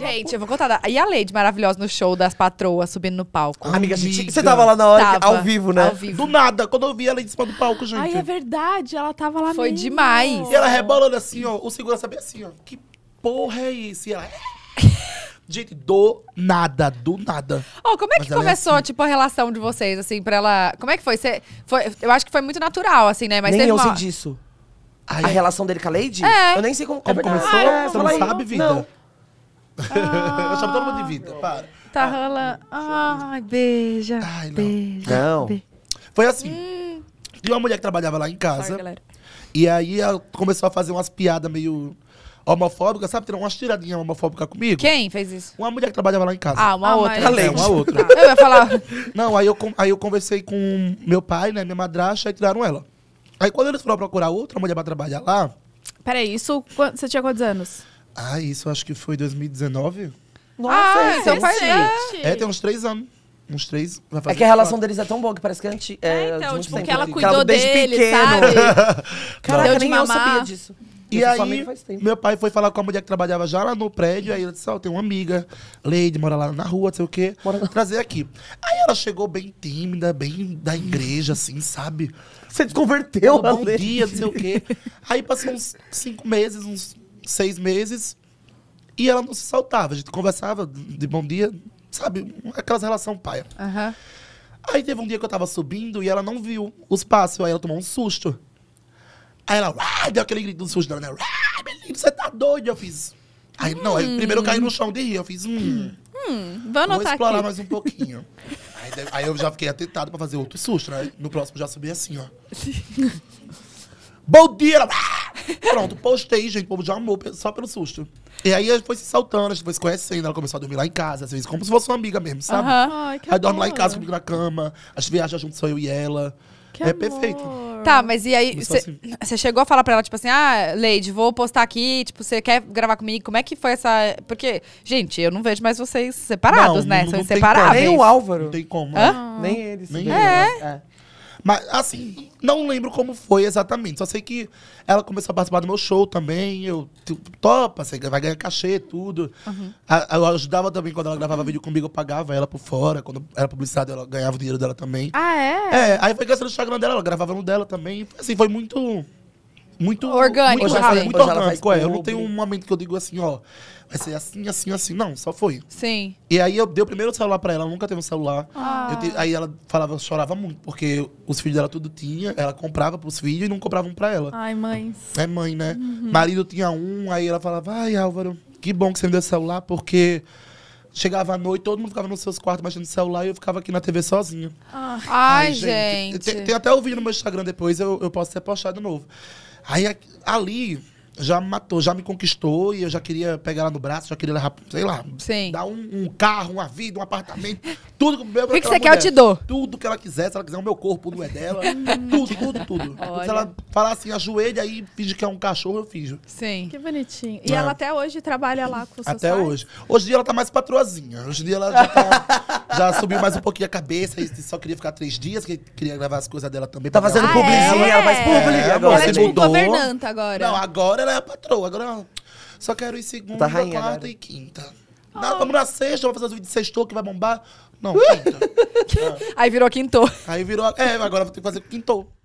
Gente, eu vou contar. da- E a Lady maravilhosa no show das patroas subindo no palco? Amiga, a gente, você tava lá na hora, Tava. ao vivo, né? Ao vivo. Do nada, quando eu vi a em cima do palco, gente. Ai, é verdade, ela tava lá Foi mesmo. demais. E ela rebolando assim, ó. O segurança bem assim, ó. Que porra é isso? E ela. É? Gente, do nada, do nada. Ó, como é que é começou, assim. tipo, a relação de vocês, assim, pra ela. Como é que foi? Você. Foi... Eu acho que foi muito natural, assim, né? Mas Nem teve eu sei disso. Ai, a é. relação dele com a Lady? É. Eu nem sei como, como é começou. Ah, você não sabe, vida? Não. Ah, eu chamo todo mundo de Vitor, para. Tá rolando. Ai, beija. Ai, não. Beija, Não. Foi assim. Hum. E uma mulher que trabalhava lá em casa. Sorry, E aí ela começou a fazer umas piadas meio homofóbicas, sabe? Tirar umas tiradinhas homofóbicas comigo. Quem fez isso? Uma mulher que trabalhava lá em casa. Ah, uma Ah, outra. mas- Além. É, uma outra. Tá. Eu ia falar. Não, aí eu, aí eu conversei com meu pai, né? Minha madrasta, e tiraram ela. Aí quando eles foram procurar outra mulher pra trabalhar lá, Peraí, isso você tinha quantos anos? Ah, isso acho que foi 2019? Nossa, ah, é então faz É, tem uns três anos. Uns três. Vai fazer é que a relação quatro. deles é tão boa que parece que é antiga. É, é, então, tipo, que ela cuidou ela dele, pequeno. sabe? Caraca, nem mamar. eu sabia disso. E Isso aí, meu pai foi falar com a mulher que trabalhava já lá no prédio. Aí ela disse: Ó, oh, tem uma amiga, Lady, mora lá na rua, não sei o quê. Mora... Trazer aqui. Aí ela chegou bem tímida, bem da igreja, assim, sabe? Você desconverteu, oh, Bom dia, não sei o quê. Aí passou uns cinco meses, uns seis meses e ela não se saltava. A gente conversava de bom dia, sabe? Aquelas relação paia. Uhum. Aí teve um dia que eu tava subindo e ela não viu os passos, aí ela tomou um susto. Aí ela ah, deu aquele grito do susto dela, né? Ah, menino, você tá doido? Eu fiz. Aí hum. não, aí primeiro eu caí no chão de rir, eu fiz. Hum, hum vou, vou explorar aqui. mais um pouquinho. aí, aí, eu já fiquei atentado pra fazer outro susto, né? No próximo já subi assim, ó. bom dia! Ela, ah, Pronto, postei, gente, o povo já amou só pelo susto. E aí a gente foi se saltando, a gente foi se conhecendo, ela começou a dormir lá em casa, às assim, vezes, como se fosse uma amiga mesmo, sabe? Aham. Ai, que aí dorme lá em casa comigo na cama, a gente viaja junto, sou eu e ela. Que é amor. perfeito. Tá, mas e aí, você assim. chegou a falar pra ela, tipo assim, ah, Leide, vou postar aqui, tipo, você quer gravar comigo? Como é que foi essa. Porque, gente, eu não vejo mais vocês separados, não, né? Não, não São inseparáveis. Nem o Álvaro. Não tem como. Né? Nem eles. Nem é. é. Mas, assim, não lembro como foi exatamente. Só sei que ela começou a participar do meu show também. Eu, tipo, topa, você vai ganhar cachê, tudo. Uhum. A, eu ajudava também quando ela gravava vídeo comigo, eu pagava ela por fora. Quando era publicidade, ela ganhava o dinheiro dela também. Ah, é? É, aí foi crescendo o Instagram dela, ela gravava no dela também. Assim, foi muito muito orgânico, muito, orgânico muito orgânico. É, eu não tenho um momento que eu digo assim, ó, vai ser assim, assim, assim. Não, só foi. Sim. E aí eu dei o primeiro celular pra ela, nunca teve um celular. Ah. Te, aí ela falava, chorava muito, porque os filhos dela tudo tinha, ela comprava pros filhos e não comprava um pra ela. Ai, mãe É mãe, né? Uhum. Marido tinha um, aí ela falava, ai, Álvaro, que bom que você me deu celular, porque chegava à noite, todo mundo ficava nos seus quartos mexendo no celular e eu ficava aqui na TV sozinha. Ah. Ai, Ai, gente. gente. Tem, tem, até o vídeo no meu Instagram depois, eu, eu posso ser postado de novo. Aí ali já me matou, já me conquistou e eu já queria pegar ela no braço, já queria levar, sei lá, Sim. dar um, um, carro, uma vida, um apartamento, tudo. O que, que você mulher, quer, eu te dou. Tudo que ela quiser, se ela quiser o meu corpo, não é dela. tudo, tudo, tudo. Olha. Se ela falar assim, ajoelha aí, finge que é um cachorro, eu finjo. Sim. Que bonitinho. E é. ela até hoje trabalha lá com os Até pais? hoje. Hoje em dia ela tá mais patroazinha. Hoje em dia ela já, tá, já subiu mais um pouquinho a cabeça e só queria ficar três dias, que queria gravar as coisas dela também. Tá fazendo publizinha, é ah, é? ela faz publicidade É, agora. Ela é tipo governanta agora. Não, agora ela ela é a patroa. Agora, é só quero ir segunda, tá quarta agora. e quinta. Não, vamos na sexta, vamos fazer os vídeos de sexto que vai bombar. Não, quinta. Ah. Aí virou quinto. Aí virou. É, agora vou ter que fazer quinto.